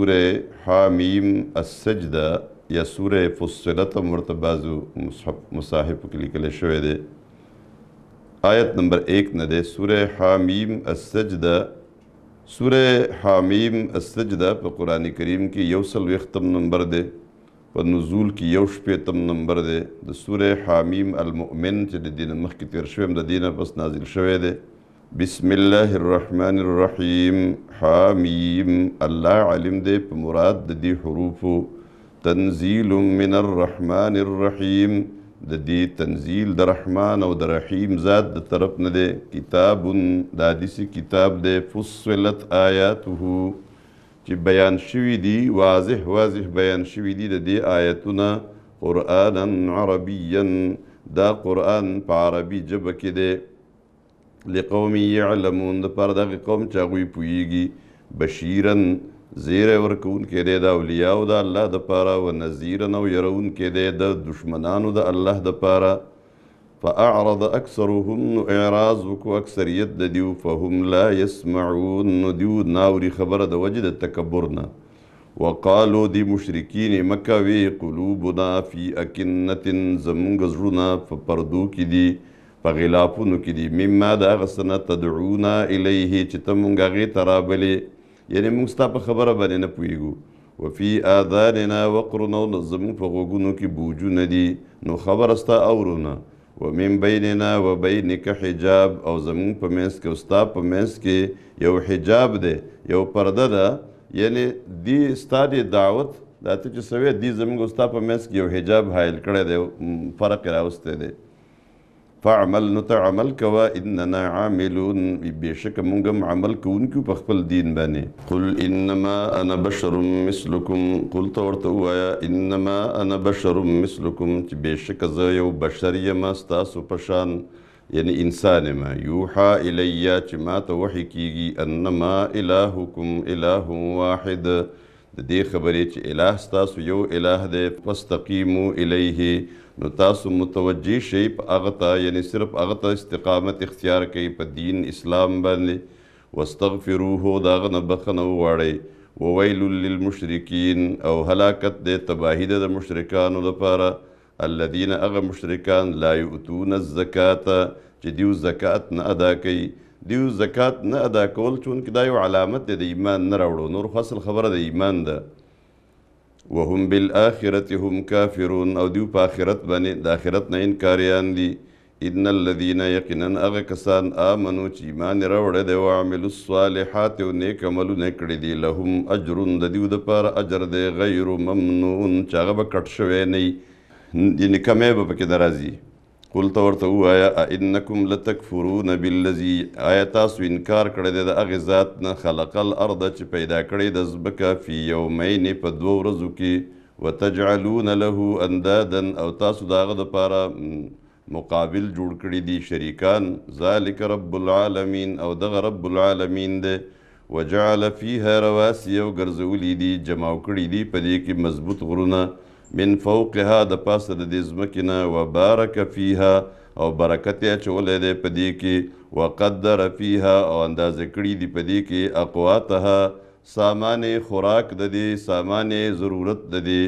سوره حامیم السجده یا سوره فصلت هم ورته بعضو مصاحبو کې لیکلی شوی دی آیت نمبر ایک نه دی سوره حامیم السجده سوره حامیم السجده په قران کریم کې یو سل وختم نمبر دی په نزول کې یو شپیتم نمبر دی د سوره حامیم المؤمن چې د دین مخکې تیر شویم د دینه پس نازل شوی دی بسم الله الرحمن الرحیم حامیم الله علم دې په مراد د دې حروفو تنزیل من الرحمن الرحیم د دې تنزیل د رحمان او د رحیم ذات د طرف نه دی کتاب دا داسې کتاب دی فصلت آیاته چې بیان شوي دي واضح واضح بیان شوي دي د دې آیتونه قرآنا عربیا دا قرآن په عربي ژبه کې دی لقوم یعلمون د پر دغه قوم چې هغوی پوهیږي بشیرن زیره ورکون کې دی د اولیاو د الله د پاره و نذیرن او يرون کې دی د دشمنانو د الله د پاره فاعرض اکثرهم نو اعراض وکړو اکثریت د دیو فهم لا يسمعون نو دیو ناوري خبره د وجه د تکبر نه وقالو دی مشرکین مکه وی قلوبنا فی اکنه زمونږ زړونه په پردو کې دي په غلافونو کې دي مما د هغه څه نه تدعونا الیه چې ته مونږ هغې ته رابلې یعنې موږ ستا په خبره باندې نه پوهېږو وفي آذاننا وقرن او زموږ په غوږونو کې بوجونه دي نو خبره ستا اورو نه ومن بیننا و بینک حجاب او زموږ په منځ کې ستا په منځ کې یو حجاب دی یو پرده ده یعنی دی ستا دی دعوت دا ته چې سوی دی زموږ ستا په منځ کې یو حجاب حایل کړی دی فرق راوستی دی فعمل نو ته عمل کوا اننا عاملون بشک مونږ عمل کوونکو په خپل دین باندې قل انما انا بشر مثلکم قل ته ورته وایا انما انا بشر مثلکم چې بشک زه یو بشر یم تاسو په شان یعنی انسان ما یوحا الیا چې ما ته وحی کیږي انما الهکم اله واحد د دې خبرې چې الہ تاسو یو الہ دی فاستقیمو الیه نو تاسو متوجي شئ په هغه ته یعنی صرف هغه ته استقامت اختیار کوي په دین اسلام باندې واستغفروه دا غنه بخنه وغواړئ وویل للمشرکین او هلاکت دی تباهی ده د مشرکانو لپاره الذين اغه مشرکان لا یؤتون الزکات چې دیو زکات نه ادا کوي دیو زکات نه ادا کول چون کدا یو علامت دی د ایمان نه راوړو نور فصل خبره د ایمان ده وهم بالآخرت هم کافرون او دیو په آخرت باندې د آخرت نه انکاریان دي ان الذين يقينا اغه کسان امنو چې ایمان راوړل دي او عملوا الصالحات او نیک عملونه کړی دي لهم اجر د دیو د پر اجر دی غیر ممنون چې هغه به کټ شوی نه یعنی کمه به پکې درازي قل تو ورته وایا انکم لتکفرون بالذی آیات سو انکار کړی دی د اغه ذات نه خلق الارض چې پیدا کړی د زبکه فی یومین په دوه ورځو کې وتجعلون له اندادا او تاسو داغه د پاره مقابل جوړ کړی دی شریکان ذالک رب العالمین او دغه رب العالمین دی وجعل فیها رواسی او ګرځولی دی جماو کړی دی په دې کې مضبوط غرونه من فوقها د پاسه د دې ځمکې نه وبارک فیها او برکت یې اچولی دی په دې کې وقدر فیها او اندازه کړي دي په دې کې اقواتها سامان خوراک د دې سامان ضرورت د دې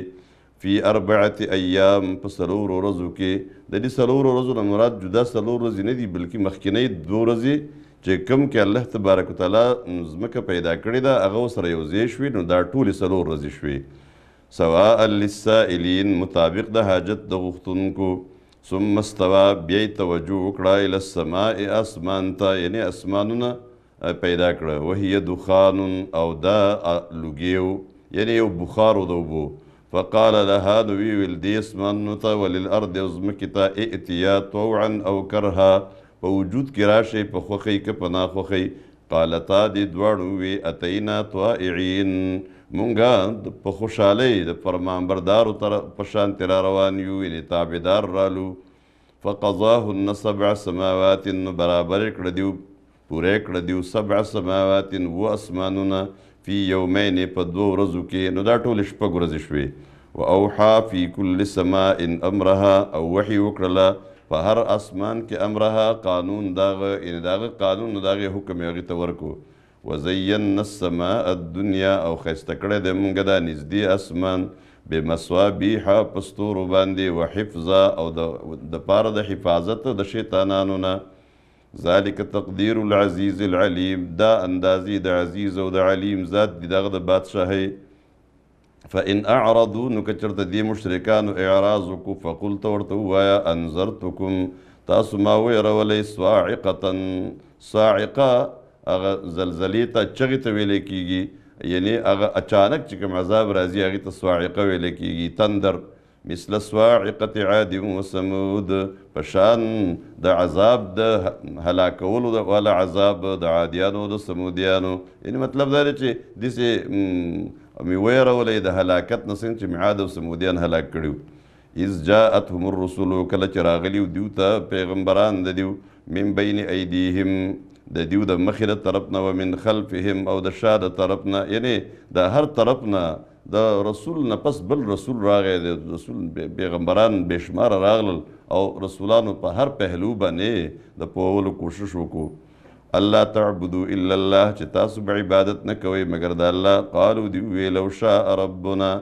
فی اربعه ایام په سلور ورځو کې د دې سلور ورځو نه مراد جدا سلور ورځې نه دي بلکې مخکینی دوه ورځې چې کم کې الله تبارک وتعالى ځمکه پیدا کړې ده هغه سره یو ځای شوي نو دا ټولې سلور ورځې شوي سواء للسائلین مطابق د حاجت د غوښتونکو ثم استوا بیا توجه وکړه ال السماء اسمان ته یعنی اسمانونه پیدا کړه وهي دخان او دا لګیو یعنی یو بخار د وبو فقال لها نوی ویل دې اسمانونو ته وللارض ازمکې ته ائتیا طوعا او کرها په وجود کې راشه په خوخی که په ناخوخی قالتا دې دواړو وی اتینا طائعین مونږه په خوشحالۍ د فرمانبردارو تر په شان تر روان یو یعنی تابعدار رالو فقضاهن سبع سماوات برابر کړه دیو پورې کړه دیو سبع سماوات و اسمانونه فی یومین په دوه ورځو کې نو دا ټول شپږ ورځې شوې و اوحا فی کل سماء امرها او وحی وکړله په هر اسمان کې امرها قانون داغه ان داغه قانون داغه حکم یې ورکو وزینا السماء الدنیا او خسته کړې د مونږ د نږدې اسمان بمصابیح پستور باندې وحفظا او د د پاره د حفاظت د شیطانانو نه ذالک تقدیر العزیز العلیم دا اندازې د عزیز او د علیم ذات دی دغه د بادشاہي فإن أعرضوا نكثرت دي مشرکان اعراضکو فقلت ورته وایا انذرتکم تاسو ما ویرولې صاعقه صاعقه هغه زلزلې ته چغې ته ویلې کیږي یعنی هغه اچانک چې کوم عذاب راځي هغې ته سواعقه ویلې کیږي تندر مثل سواعقة عاد و ثمود پشان د عذاب د هلاکولو د والا عذاب د عادیانو د ثمودیانو یعنی مطلب دا دی چې داسې میوې راولې د هلاکت نه څنګه چې معاد او ثمودیان هلاک کړي اذ جاءتهم الرسل کله چې راغلي دیو ته پیغمبران د دیو من بین ایدیهم د دیو د مخې د طرف نه ومن خلفهم او د شا د طرف نه یعنی د هر طرف نه د رسول نه پس بل رسول راغی د رسول پیغمبران بشمار راغلل او رسولانو په هر پهلو باندې د پوولو کوشش وکړو الله تعبدو الا الله چې تاسو به عبادت نه کوئ مگر د الله قالو دی وی لو شاء ربنا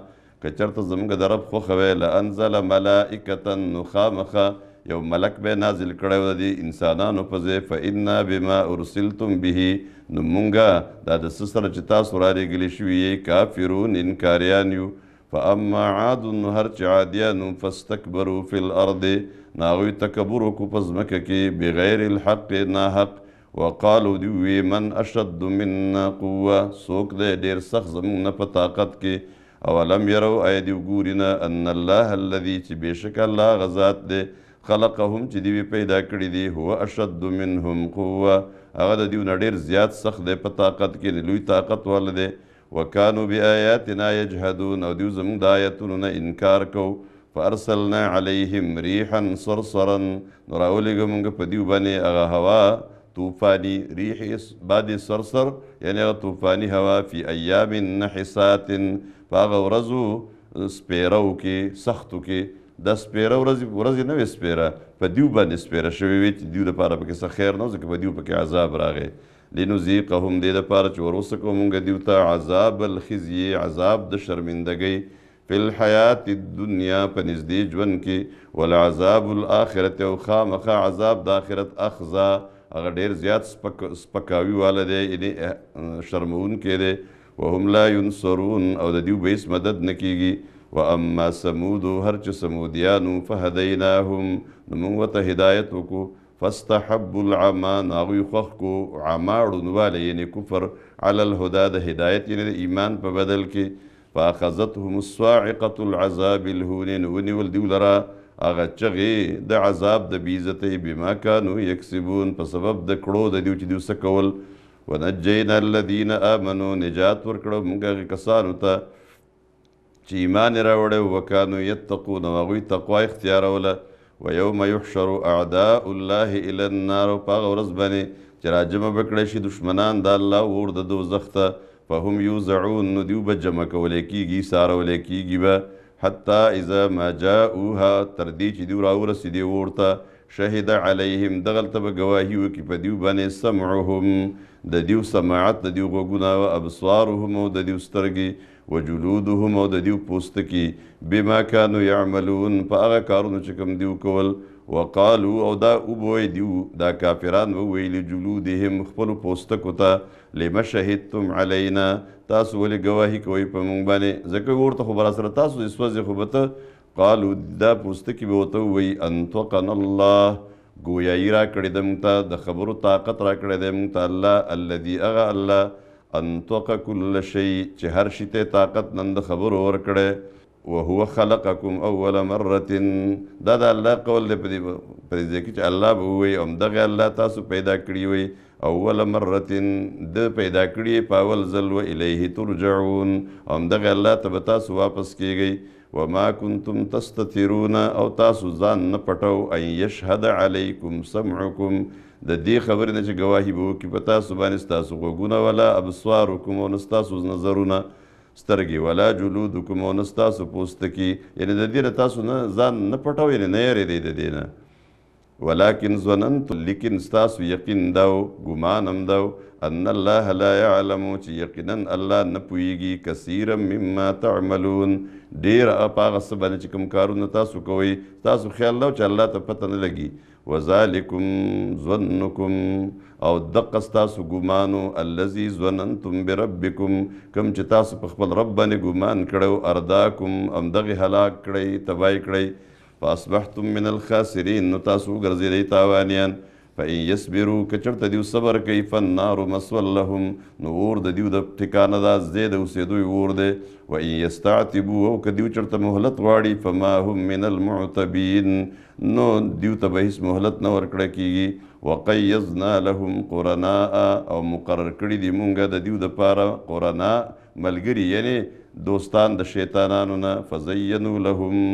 کچرته زموږ د رب خو خوي لانزل ملائکه نخامخه یو ملک به نازل کړی و دی انسانانو په ځای فإنا بما ارسلتم به نو مونږه دا د څه سره چې تاسو رارېږلي شوي یې کافرون انکاریان یو فاما عاد نو هر چې عادیانو فاستکبروا فی الارض نو هغوی تکبر وکړو په ځمکه کې بغیر الحق ناحق وقالو دی وی من اشد منا قوه څوک دی ډېر سخت زموږ نه په طاقت کې اولم یرو ایدی وګورنا ان الله الذي چې بېشکه الله غذات دی خلقهم چې دی پیدا کړی دی هو اشد منهم قوه هغه د دیو نډیر زیات سخت دی په طاقت کې لوی طاقت ول دی وکانو بیااتنا یجحدون او دیو زموږ د آیتونو نه انکار کو فارسلنا علیهم ریحا صرصرا نراولګ موږ په دیو باندې هغه هوا طوفانی ریح باد سرسر یعنی هغه طوفانی هوا فی ایام نحسات په هغه ورځو سپیرو کې سختو کې د سپیره ورځ ورځ نه سپیره په دیو باندې سپیره شوی وي چې دیو لپاره پکې څه خیر نه ځکه په دیو پکې عذاب راغی لنذيقهم دې لپاره چې وروسکو مونږ دیو ته عذاب الخزي عذاب د شرمندګۍ فی الحیات الدنیا په نږدې ژوند کې والعذاب الآخرت او خامخا عذاب د آخرت اخزا هغه ډیر زیات سپک سپکاوي والا دی یعنی شرمون کې دی وهم لا ينصرون او د دیو بیس مدد نکیږي و اما سمود هر چې سمودیانو فهدیناهم نو موږ ورته هدایت وکړو فاستحب العمى ناغوی خوخ کو عما ړونوالی یعنې کفر علی الهدا د هدایت یعنې د ایمان په بدل کې فاخذتهم الصاعقة العذاب الهون ونیول دیو لرا هغه چغې د عذاب د بیزتې بما کانو یکسبون په سبب د کړو د دیو چې دیو څه کول ونجینا الذین آمنو نجات ورکړو موږ هغې کسانو ته چې ایمان یې راوړی وکانو یتقون او هغوی تقوا اختیاروله ویوم یحشر اعداء الله الى النار په هغه ورځ باندې چې راجمع به کړی شي دشمنان د الله اور د دوزخ ته فهم یوزعون نو دیو به جمع کولی کیږي سارولی کیږي به حتی اذا ما جاءوها تر دې چې دیو راورسېدې اور ته شهد علیهم دغلته به گواهی وکړي په دیو باندې سمعهم د دیو سماعت د دیو غوږونه او ابصارهم او د دیو سترګې وجلودهم او د دیو پوستکی بما كانوا يعملون په هغه کارونه چې کوم دیو کول وقالو او دا وبوي دیو دا کافران وویل جلودهم خپل پوستکو ته لما شهدتم علينا تاسو ولې گواهی کوي په مونږ باندې ځکه ورته خبره سره تاسو اسوځي خو بته قالو دا پوستکی به وته وی انتقن الله گویایی را کړی د مونږ ته د خبرو طاقت را کړی د مونږ ته الله الذي اغه الله انطق کل شی چې هر شي ته طاقت نند خبر ورکړي وهو خلقکم اول مره دا د الله قول دی په دې کې چې الله به وي همدغه الله تاسو پیدا کړی وي اول مره د پیدا کړی په اول ځل و الیه ترجعون همدغه الله ته تاسو واپس کیږئ وما كنتم تستترون او تاسو ځان نه پټو ان يشهد عليكم سمعكم د دې خبرې نه چې گواهی به وکړي په تاسو باندې ستاسو غوږونه ولا ابصارکم او نه ستاسو نظرونه سترګې ولا جلودکم او نه ستاسو پوستکي یعنې د دې نه تاسو نه ځان نه پټوئ یعنې نه یېرېدئ د دې نه ولكن ظننت لیکن ستاسو یقین دا و ګمان هم دا و ان الله لا يعلم چې یقینا الله نه پوهیږي کثیرا مما تعملون ډېر هغه په هغه څه باندې چې کوم کارونه تاسو کوئ تاسو خیال دا چې الله ته پته نه لګي وذالکم ظنکم او دقه تاسو ګمانو الذي ظننتم بربکم کم چې تاسو په خپل رب باندې ګمان کړو ارداکم ام دغه هلاک کړی تبای کړی فاصبحتم من الخاسرین نو تاسو ګرځیدئ تاوانیان فإن يصبروا کچرته دیو صبر کوي فالنار مسول لهم نو اور د دیو د ټکانه دا زید اوسېدوی اور دی و ان یستعتبوا او که دیو چرته مهلت غواړي فما هم من المعتبین نو دیو ته به هیڅ مهلت نه ورکړه کیږي وقیزنا لهم قرناء او مقرر کړي دي مونږه د دیو د پاره قرناء ملګری یعنی دوستان د شیطانانو نه فزینوا لهم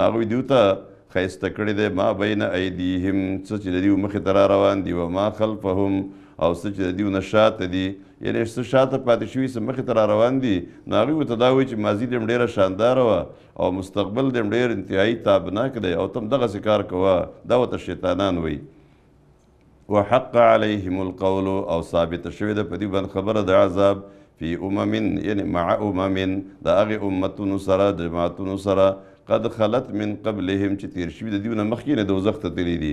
ناغوی دیو ته خیسته کړی دی ما بین ایدیهم څه چې د دیو مخې ته را روان دي و ما خلفهم او څه چې د دیو نه شاته دي یعنې څه شاته پاتې شوي څه مخې ته را روان دي نو هغوی ورته دا وایي چې ماضي دې ډېره شانداره وه او مستقبل دې ډېر انتهایي تابناک دی او ته هم دغسې کار کوه دا ورته شیطانان وایي وحق عليهم القول او ثابت شوی د پدی بن خبره د عذاب فی امم یعنی مع امم د هغه امتونو سره جماعتونو سره قد خلت من قبلهم چې تیر شوي د دیونه مخکې نه دوزخ ته تللی دي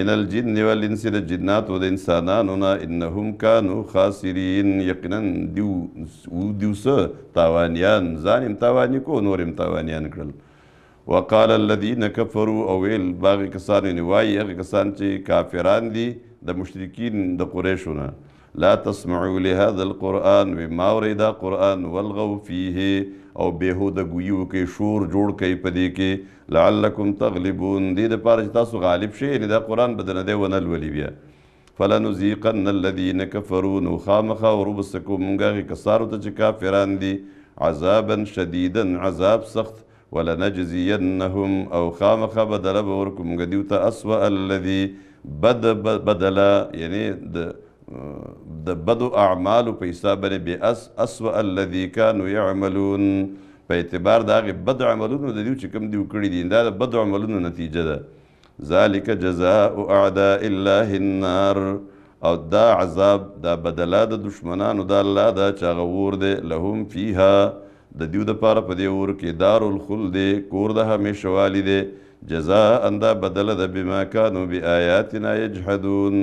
من الجن والانس د جنات او د انسانانو نه انهم کانو خاسرین یقینا دیو دیو سه تاوانیان ځان هم تاواني کو نور هم تاوانیان کړل وقال الذين كفروا او ويل باغ کسان نیوای هغه کسان چې کافران دي د مشرکین د قریشو نه لا تسمعوا لهذا القرآن وما ورد قرآن والغوا فيه او بیهوده ګویی وکړئ شور جوړ کړئ په دې کې لعلکم تغلبون دې دپاره چې تاسو غالب شئ یعنې دا قرآن به درنه دی ونه لولي بیا فلنذيقن الذين كفروا نو خامخا وربسکو مونږ هغې کسارو ته چې کافران دي عذابا شدیدا عذاب سخت ولنجزینهم او خامخا بدله به ورکړو مونږ دیو ته اسوأ الذي بد بدله یعنې د د بدو اعمالو په حساب باندې به اس اسوا الذي كانوا يعملون په اعتبار د هغه بد عملونو د دیو چې کوم دی وکړي دي دا د بد عملونو نتیجه ده ذالک جزاء اعداء الله النار او دا عذاب دا بدلا د دشمنانو د الله دا چاغور دی لهم فیها د دیو د پاره په دې اور کې دار الخلد کور د همیشه والی دی جزاء اندا بدل د بما كانوا بیااتنا یجحدون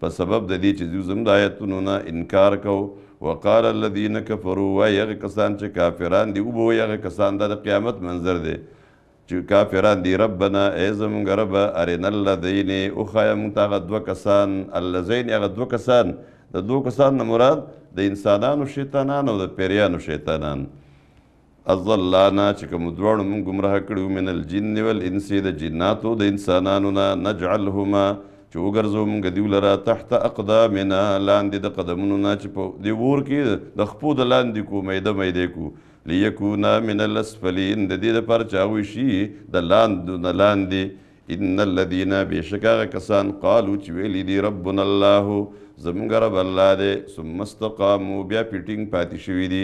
په سبب د دې چې دوی زم د آیتونو نه انکار کو وقال الذين كفروا ويغ کسان چې کافران دي او به یغ کسان د قیامت منظر دی چې کافران دي ربنا ایزم غرب ارنا الذين اخيم تغد وکسان الذين يغد وکسان د دو کسان نه مراد د انسانانو شیطانانو د پیریانو شیطانان اضلانا چې کوم دوړ مونږ گمراه کړو من الجن والانس د جناتو د انسانانو نه نجعلهما چې وګرځوم غدیو لرا تحت اقدامنا لاندې د قدمونو نه چې په دی ور کې د خپو د لاندې کو میده میده کو لیکونا من الاسفلین د دې لپاره چې هغه شي د لاندو نه لاندې ان الذين بشكاغ کسان قالو چې ویلی دی ربنا الله زمونږ رب الله دې ثم استقاموا بیا پیټینګ پاتې شوي دي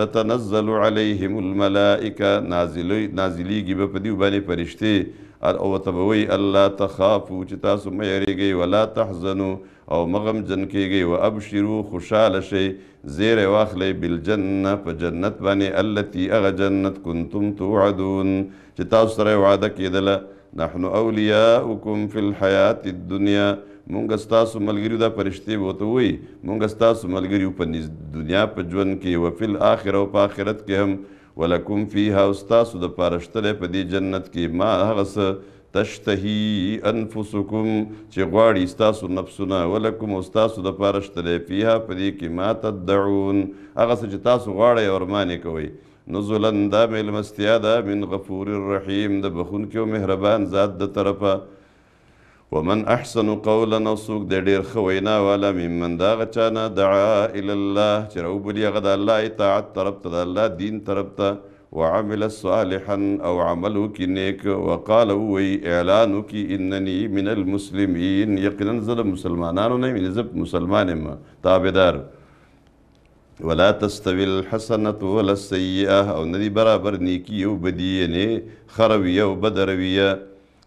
تتنزل عليهم الملائکه نازلی نازلیږي به په دې باندې فرشته او تبوي الله تخافوا چې تاسو مې یریږئ ولا تحزنوا او مغم جن کېږئ وابشروا خوشاله شئ زیره واخلئ بالجنه په جنت باندې التي اغه جنت كنتم توعدون چې تاسو سره وعده کېدله نحن اولیاؤکم فی الحیات الدنیا مونږ ستاسو ملګریو دا پرشتي وته وي مونږ ستاسو ملګریو په دنیا په ژوند کې او په آخرت او په آخرت کې هم ولکم فیها استاسو د پارشتله په دې جنت کې ما هغه څه تشتهی انفسکم چې غواړي استاسو نفسونه ولکم استاسو د پارشتله فیها په دې کې ما تدعون هغه څه چې تاسو غواړئ او ارمان کوئ نزلن دا ملمستیا دا من غفور الرحیم د بخون کې او مهربان ذات د طرفه ومن احسن قولا او دير خوينا ولا ممن داغتانا دعا الى الله چې روبلی غدا الله اطاعت تربت الله دين تربت وعمل صالحا او عملو كنيك وقال وي اعلانو کی اننی من المسلمين یقینا نزل مسلمانانو نه من زب مسلمان ما تابعدار ولا تستوي الحسنه ولا السيئه او ندي برابر نيكي او بدی نه خرویه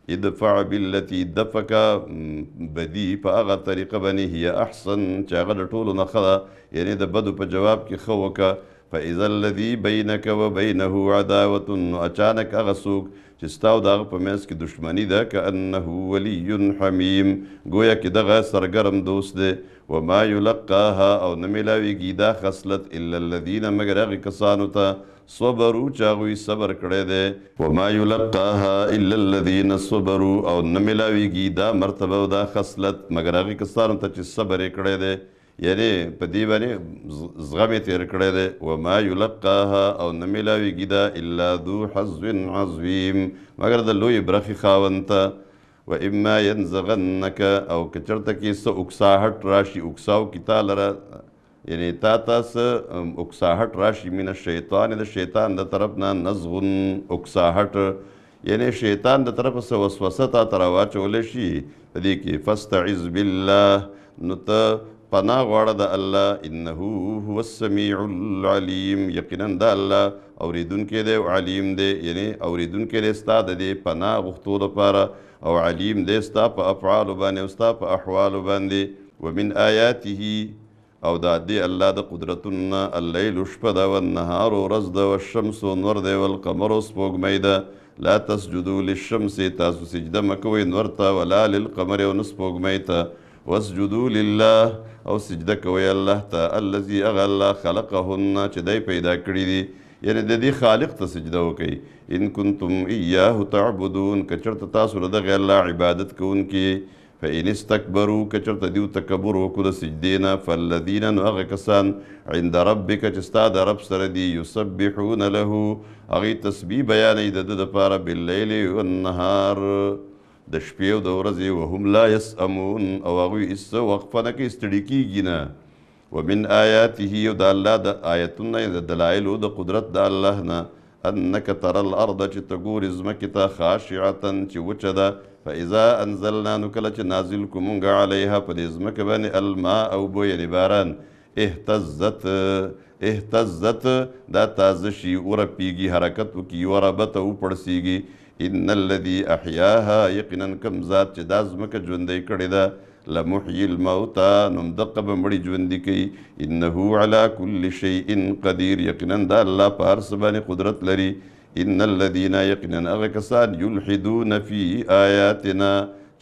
ادفع بالتي دفك بدی په هغه طریقه باندې هي احسن چې هغه د ټولو نه ښه یعنی د بدو په جواب کې ښه وکړه فاذا الذي بينك وبينه عداوه اچانک هغه څوک چې ستا او د هغه په منځ کې دښمني ده که انه ولي حمیم گویا کې دغه سرګرم دوست دی وما یلقاها او نه ملاویږي دا خصلت الا الذين مگر هغه کسانو ته صبرو چې هغوی صبر کړی دی وما یلقاها الا الذين صبروا او نه ملاویږي دا مرتبه او دا خصلت مگر هغه کسانو ته چې صبر یې کړی دی یعنی په دې باندې زغم تیر کړی دی و ما یلقاها او نه ملاویږي دا الا ذو حظ عظیم مگر د لوی برخې خاوند ته و اما ينزغنك او کچرته کې س اوکساهټ راشي اوکساو کی تا لره یعنی تا تاس اوکساهټ راشي مینه شیطان د شیطان د طرف نه نزغن اوکساهټ یعنی شیطان د طرف سره وسوسه تا تر واچول شي د دې کې فاستعذ بالله نو ته پناه غواړه د الله انه هو السميع العليم یقینا د الله اوریدونکې دی او علیم دی یعنی اوریدونکې دی ستا د دې پناه غوښتو لپاره او علیم دی ستا په افعال باندې او ستا په احوال باندې ومن آیاته او دا دی الله د قدرتنا الليل شپه دا والنهار ورځ دا والشمس نور دی والقمر سپوږمۍ ده لا تسجدوا للشمس تاسو سجده مکوئ نور ته ولا للقمر او سپوږمۍ ته واسجدوا لله او سجده کوئ الله ته الذي اغه الله خلقهن چې دی پیدا کړی دی یعنی د دې خالق ته سجده وکړي ان کنتم ایاه تعبدون کچرته تاسو له دغه الله عبادت کوونکي فإن استكبروا کچرت دیو تکبر وکړه سجدینا فالذین هغه کسان عند ربک چې ستا د رب سره دی یسبحون له هغه تسبیح بیانې د د لپاره باللیل او النهار د شپې او د ورځې وهم لا یسأمون او هغه ایسه وقفه نه کې ستړي کیږي نه ومن آیاته یو د الله د آیتونه د دلایل او د قدرت د الله نه انک تر الارض چې ته ګورې ځمکې ته خاشعتا چې وچه ده فاذا انزلنا نو کله چې نازل کو مونږ علیها په دې ځمکه باندې الماء او بوی یعنې باران اهتزت اهتزت دا تازه شي ورپیږي حرکت وکړي وربته وپړسیږي ان الذي احیاها یقینا کم ذات چې دا ځمکه ژوندی کړې ده لمحی الموتا نم دقه به مړي ژوندي کوي انه علی کل شیء قدیر یقینا دا الله په هر څه باندې قدرت لري ان الذين یقینا هغه کسان یلحدون فی آیاتنا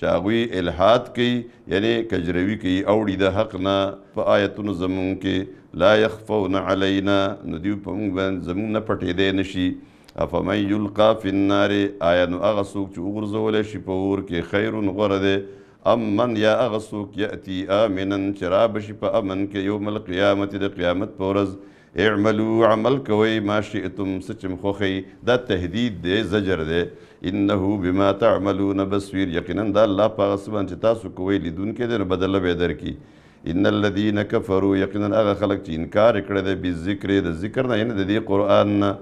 چې هغوی الحاد کوي یعنی کجروي کوي اوړي د حق نه په آیتونو زمونږ کې لا یخفون علینا نو دوی په موږ باندې زمونږ نه پټېدی نشي افمن یلقا فی النار آیا نو هغه څوک چې وغورځولی شي په اور کې خیرون غوره دی امن یا هغه څوک یاتی امنا چې را به شي په امن کې یوم القیامت د قیامت په ورځ اعملو عمل کوئ ما شئتم څه چې مخوښئ دا تهدید دی زجر دی انه بما تعملون بصیر یقینا دا الله په هغه څه باندې چې تاسو کوئ لیدونکی دی نو بدله به درکړي ان الذين كفروا يقينا اغه خلق چې انکار کړی د ذکر د ذکر نه یعنی د دې قران نه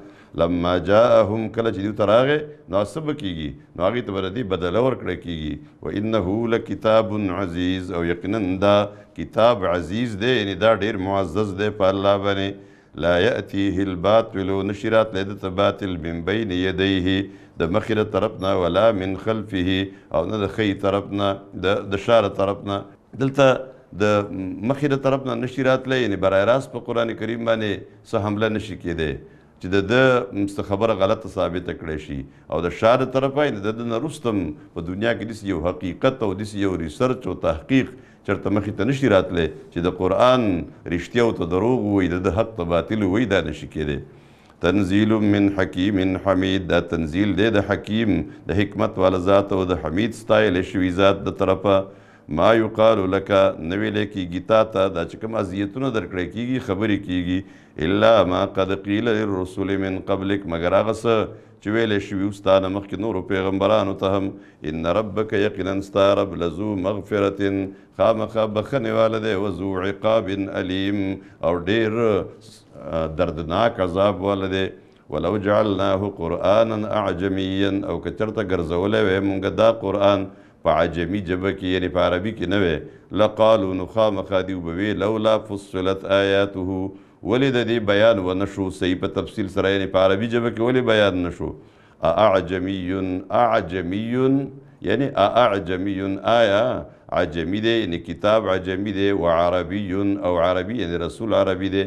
لما جاءهم کله چې دوی ته راغی نو څه به کیږي نو هغې ته به د دې بدله ورکړی کیږي و انه لکتاب عزیز او یقینا دا کتاب عزیز دی یعنې دا ډېر معزز دی په الله باندې لا یأتیه الباطل نشرات لیدت باطل من بین یدیه د مخیره طرفنا ولا من خلفه او نه د خی طرفنا د د شاره طرفنا دلته د مخیره طرفنا نشرات لې یعنی برای راست په قران کریم باندې سه حمله نشي کېده چې د مست خبره غلطه ثابت کړی شي او د شاه د طرفه د د نرستم په دنیا کې دسی یو حقیقت او دسی یو ریسرچ او تحقیق چرته مخې ته نشي راتلی چې د قرآن رښتیا او ته دروغ وي د حق ته باطل وي دا نشي کېدی تنزیل من حکیم حمید دا تنزیل دی د حکیم د حکمت والا ذات او د حمید ستایل شوي ذات د طرفه ما یقال لکه نوې لیکي گیتا ته دا چې کوم اذیتونه درکړې کیږي خبرې کیږي الا ما قد قیل للرسل من قبلک مگر هغه څه چې ویلې شوي ستا نه مخکې نورو پیغمبرانو ته هم ان ربک یقینا ستا رب لزو مغفرت خامخا بخنې والا دی وزو عقاب الیم او ډیر دردناک عذاب والا دی ولو جعلناه قرآنا اعجميا او کچرته ګرځولې وې مونږ دا قرآن په عجمی ژبه کې یعنی په عربي کې نه وې لقالو نو خامخا دي وبوي لولا فصلت آیاته ولې د دې بیان و نشو صحیح په تفصیل سره یعنی په عربي ژبه کې ولې بیان نشو اعجمی اعجمی یعنی اعجمی آیا عجمی دی یعنی کتاب عجمی دی و عربی او عربی یعنی رسول عربی دی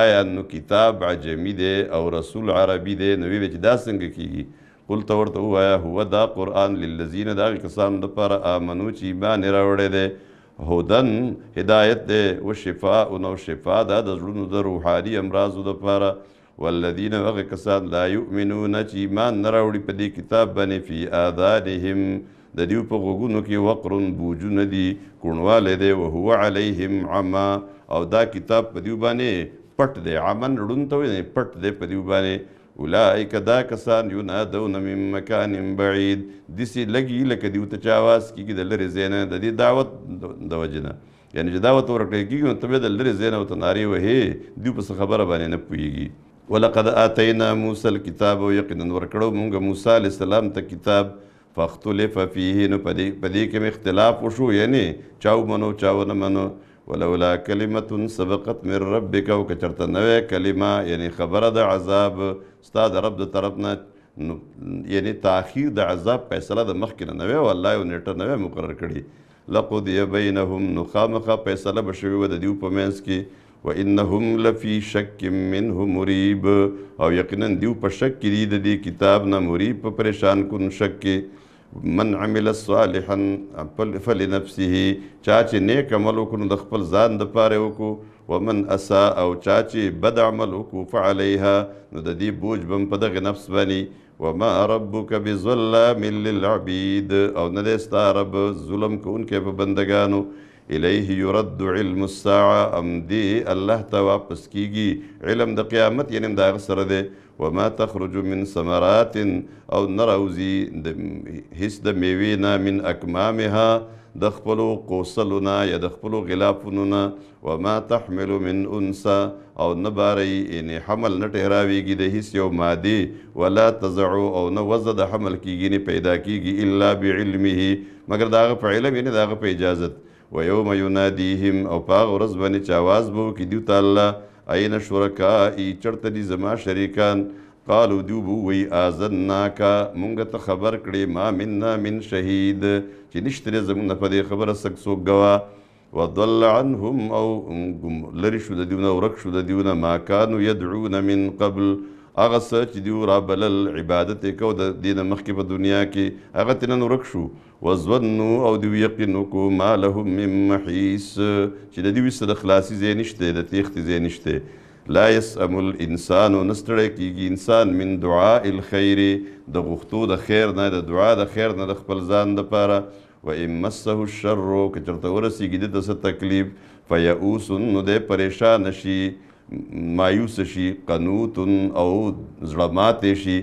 آیا نو کتاب عجمی دی او رسول عربی دی نو وی چې دا څنګه کیږي قل ته ورته وایا هو دا قران للذین دا کسان د پر امنو چې ایمان راوړی دی هدن هدایت دی او شفا او نو شفا دا د زړونو د روحاني امراضو د پاره والذین هغه کسان لا یؤمنون چې ایمان نه راوړي په دې کتاب باندې فی آذانهم د دیو په غوګونو کې وقرن بوجونه دي کونواله دی او هو علیهم عما او دا کتاب په دیو باندې پټ دی عمن رډون ته پټ دی په دیو باندې اولائک دا کسان ینادون من مکان بعید دسی لګي لکه دی ته چاواز کیږي د لری زینه د دې دعوت د وجنه یعنی چې دعوت ورکړي کیږي نو ته د لری زینه او ته ناری وهې دی په خبره باندې نه پويږي ولقد اتینا موسی الكتاب یقینا ورکړو موږ موسی علی السلام ته کتاب فاختلف فیه نو پدې پدې کې اختلاف وشو یعنی چاو منو چاو نه منو ولولا کلمه سبقت من ربک او کچرته نوې کلمه یعنی خبره د عذاب استاد رب د طرف نه یعنی تاخير د عذاب فیصله د مخ کې نه نوې والله یو نیټه نوې مقرر کړي لقد يبينهم نخامخ فیصله بشوي و د دیو په منځ کې و انهم لفي شك منه مريب او یقینا دیو په شک کې دی د دې کتاب نه مريب په پریشان کون شک کې من عمل صالحا فلنفسه چا چې نیک عمل وکړو د خپل ځان د پاره وکړو ومن اساء او چا چې بد عمل وکړو فعليها نو د دې بوج بم په دغه نفس باندې وما ربك بظلام للعبيد او نه دې رب ظلم کوونکې په بندگانو الیه یرد علم الساعه ام دی الله ته واپس کیږي علم د قیامت یعنی دا سره دی وما تخرج من ثمرات او نروزی د هیڅ د میوې نه من اکمامها د خپلو کوسلو نه یا د خپلو غلافونو نه وما تحمل من انسا او نه باری یعنی حمل نه ټهراویږي د هیڅ یو مادې ولا تزعو او نه وزه د حمل کیږي نه پیدا کیږي الا بعلمه مگر داغه په علم یعنی داغه په اجازت و یوم ینادیهم او پاغ ورځ باندې چې आवाज بو کې دی تعالی عین شرکای چرته دي زما شریکان قالو دیو بو وی آزناکا مونږ ته خبر کړي ما مننا من شهید چې نشته زمونږ نه په دې خبره سک سوک غوا وضل عنهم او لری شو د دیونه ورک شو د دیونه ما کانوا يدعون من قبل هغه څه چې دیو را بلل عبادت یې کو د دې نه مخکې په دنیا کې هغه ترې نن ورک شو وظنوا او دیو یقین وکړو ما لهم من محیص چې د دوی څه د خلاصي ځای نشته د تیښتې ځای نشته لا یسأم الانسان نه ستړی کیږي انسان من دعاء الخیر د غوښتو د خیر نه د دعا د خیر نه د خپل ځان دپاره و ان مسه الشر که چېرته ورسېږي ده ته څه تکلیف فیعوس نو دی پریشانه شي مایوس شي قنوت او زړمات شي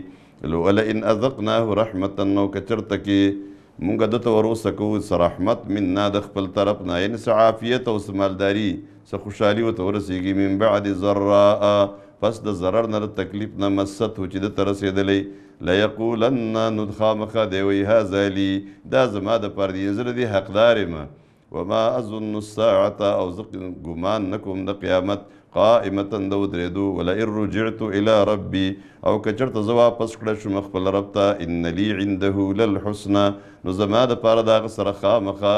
لو الا ان اذقناه رحمتا نو کچرته کې مونږ د تو وروسه کو سر رحمت منا د خپل طرف نه یعنی سعافیت او سمالداری س خوشحالي وته ورسیږي من بعد ذراء پس د ضرر نه تکلیف نه مسد هو چې د تر رسیدلې لا یقولن ندخا مخه دی وی هاذا لی دا زما د پر دی زره دی حقدار ما وما اظن الساعه او زق ګمان نکوم د قیامت قائمتن د درېدو ولا ان رجعت الى ربي او کچرته زه واپس کړه شم خپل رب ته ان لي عنده للحسنى نو زما د پاره دا سره خامخه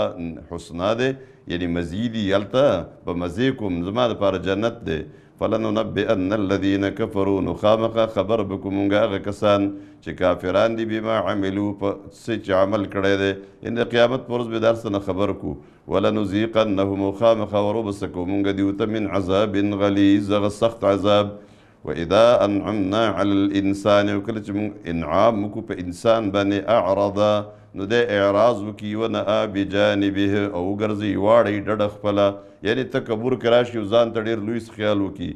حسنا ده یعنی مزیدی یلته به مزې کوم زما د پاره جنت ده فلننبئن الذين كفروا نخامخه خبر بکومږه هغه کسان چې کافران دي بما عملو په څه چې عمل کړی دی ان د قیامت پر ورځ به در سره خبر کو ولنذيقنهم خامخه وروبسکو مونږ دی ته من عذاب غلیظ هغه سخت عذاب واذا انعمنا على الانسان وکله چې انعام کو په انسان باندې اعرض نو د اعراض وکي و نه بجانبه او ګرځي واړی ډډ خپل یعنی تکبر کراشي ځان ته ډیر لوی خیال وکي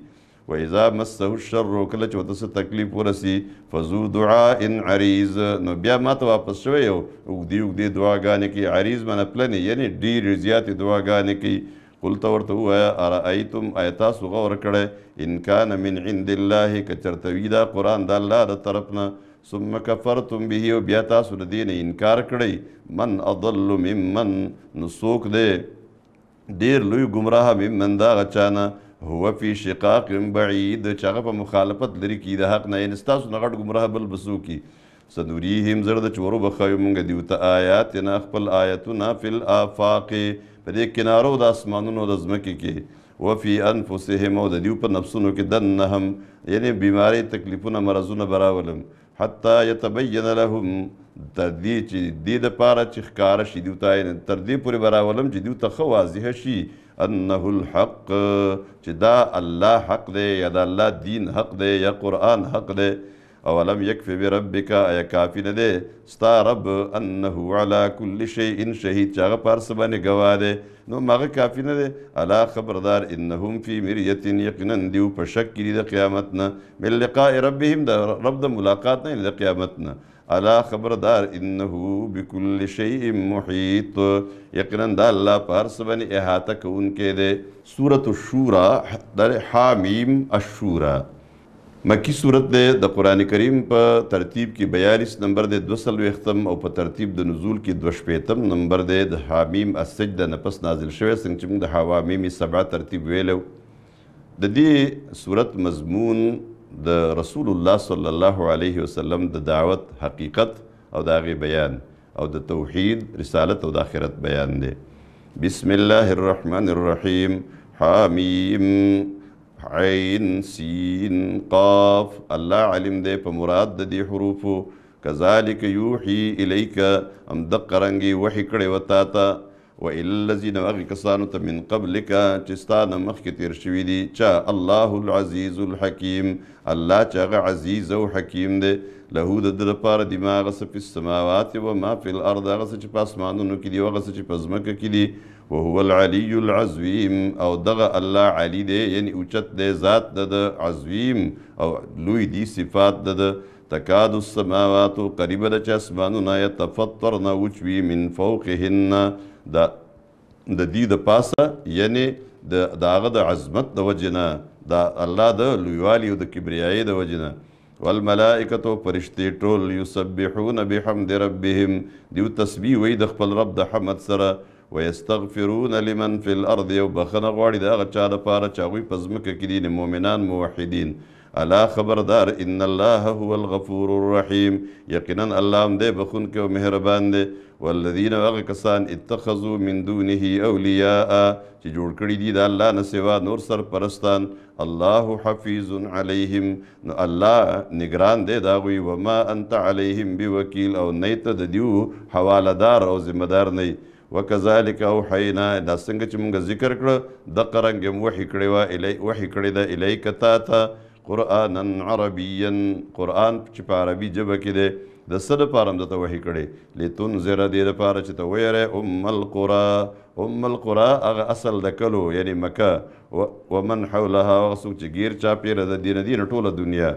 و اذا مسه الشر کله چې وتس تکلیف ورسی فزو دعاء عریض نو بیا ماته واپس شوی یو وګدی وګدی دعاګانې کې عریض من پلنې یعنی ډیر زیات دعاګانې کې قلت ورته وایا ارایتم ایتا سو غور کړه ان کان من عند الله کچرتوی دا قران د الله د طرفنه ثم کفرتم به او بیا تاسو د دین انکار کړی من اضل ممن نسوک دی ډیر لوی گمراه ممن دا غچانه هو فی شقاق بعید چغه په مخالفت لري کی د حق نه انستاسو نغړ گمراه بل بسو کی سنوریهم زرد چورو بخایو مونږ دیو ته آیات نه خپل آیاتنا فل آفاق په دې کنارو د اسمانونو د زمکه کې وفي انفسهم او د دیو په نفسونو کې دنهم یعنی بیماری تکلیفونه مرزونه براولم حتی یتبین لهم تر دې چې دې د پاره چې ښکار شي دوی ته تر دې پورې براولم چې دوی ته خو واضح شي انه الحق چې دا الله حق دی یا دا الله دین حق دی یا قرآن حق دی اولم یکفی بربک آیا کافی نه دی ستا رب انه علی کل شیء شهید چې هغه پارس باندې گواه دی نو مغه کافی نه دی الا خبردار انهم فی مریت یقینا دیو په شک کې د قیامت نه مل لقاء ربهم د رب د ملاقات نه د قیامت نه الا خبردار انه بكل شیء محیط یقینا د الله پارس باندې احاطه کوونکې دی سورۃ الشورى در حامیم الشورى مکی صورت دی د قران کریم په ترتیب کې 42 نمبر دی 200م او په ترتیب د نزول کې 250م نمبر دی د حامیم السجده نفس نازل شوی څنګه چې موږ د حوامیم سبع ترتیب ویلو د دې صورت مضمون د رسول الله صلی الله علیه وسلم د دعوت حقیقت او د هغه بیان او د توحید رسالت او د آخرت بیان دی بسم الله الرحمن الرحیم حامیم عین سین قاف الله علم دی په مراد د دې حروفو کذالک یوحی الیک ام د قرنګي وحی کړي وتا تا و الذین اغی کسانو ته من قبلک چې ستانه مخکې تیر شوي دي چا الله العزیز الحکیم الله چې هغه عزیز او حکیم دی له د د لپاره دماغ سپی السماوات و ما فی الارض هغه چې په اسمانونو کې دی هغه چې په ځمکه کې دی وهو العلی العظیم او دغه الله علی دی یعنی اوچت دی ذات د عظیم او لوی دی صفات د تکاد السماوات قریب د چ اسمانونه یتفطرن وچوي من فوقهن د د دې د پاسه یعنی د داغه د عظمت د وجنه د الله د لویوالي او د کبریایي د وجنه والملائکتو پرشتي ټول یسبحون بحمد ربهم دیو تسبیح وی د خپل رب د حمد سره ويستغفرون لمن في الارض یو بخنه غواړي د هغه چا لپاره چې هغوی په ځمکه کې دي مؤمنان موحدین الا خبردار ان الله هو الغفور الرحیم یقینا الله هم دی بخونکی او مهربان دی والذین هغه کسان اتخذوا من دونه اولیاء چې جوړ کړي دي د الله نه سوا نور سرپرستان الله حفیظ علیهم نو الله نگران دی دا وی وما انت علیهم بوکیل او نیت د دیو حوالدار او ذمہ دار نه وکذالک او حینا دا څنګه چې موږ ذکر کړ د قرنګ وحی کړی و الی وحی کړی د الیک تا ته قرانا عربیا قران چې په عربي ژبه کې دی د سره پارم دته وحی کړی لتنذر دې د پاره چې ته ویره ام القرى ام القرى هغه اصل د کلو یعنی مکه ومن حولها وغسوک چې گیر چا پیر د دین دین ټوله دنیا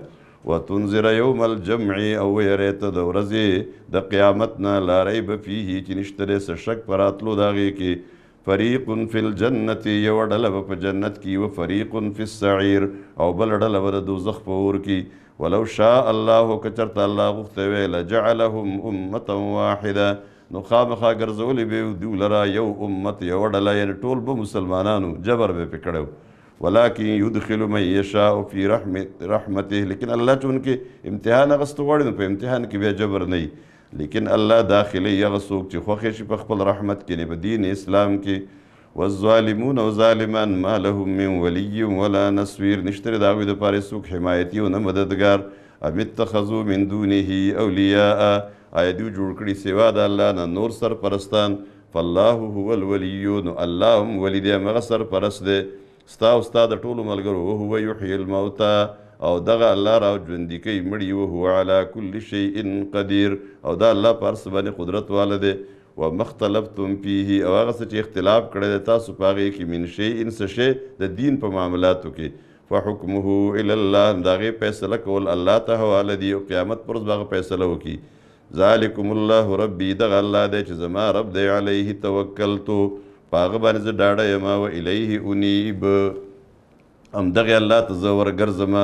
وتنذر یوم الجمع او یری ته د ورځې د قیامت نه لارې به فيه چې نشته له شک پراتلو داږي کې فریق فی الجنت یو ډله په جنت کې او فریق فی السعیر او بل ډله ور دوزخ په اور کې ولو شاء الله کچرت الله غوښته وی لجعلهم امه واحده نو خامخا ګرځولې به دوی لرا یو امت یو ډله یعنی ټول به مسلمانانو جبر به پکړو ولکن يدخل من يشاء في رحمته لیکن الله چې انکه امتحان غستو غواړي نو په امتحان کې بیا جبر نه لیکن الله داخلي هغه څوک چې خوښ شي په خپل رحمت کې نه په دین اسلام کې والظالمون او ظالمان ما لهم من ولي ولا نصير نشتره دا وي د پاره څوک حمایتي او نه مددگار ام اتخذوا من دونه اولیاء آیا دوی جوړ کړي سوا د الله نه نور سر پرستان فالله هو الولي نو الله هم ولی دی هغه سر پرست دی ستا او ستا د ټولو ملګرو او هو یحیی الموتى او دغه الله را ژوندي کوي مړي او هو علی کل شیء قدیر او دا الله پر سبحانه قدرت والده و مختلفتم فيه او هغه چې اختلاف کړی د تاسو په هغه کې من شی ان څه شی د دین په معاملاتو کې فحکمه الی الله داغه فیصله کول الله ته حواله دی او قیامت پر ځبغه فیصله وکي ذالکم الله ربی دغه الله دی چې زما رب دی علیه توکلتو پاغه باندې زه ډاډه یم او الیه انیب ام دغه الله ته زه ورګرځم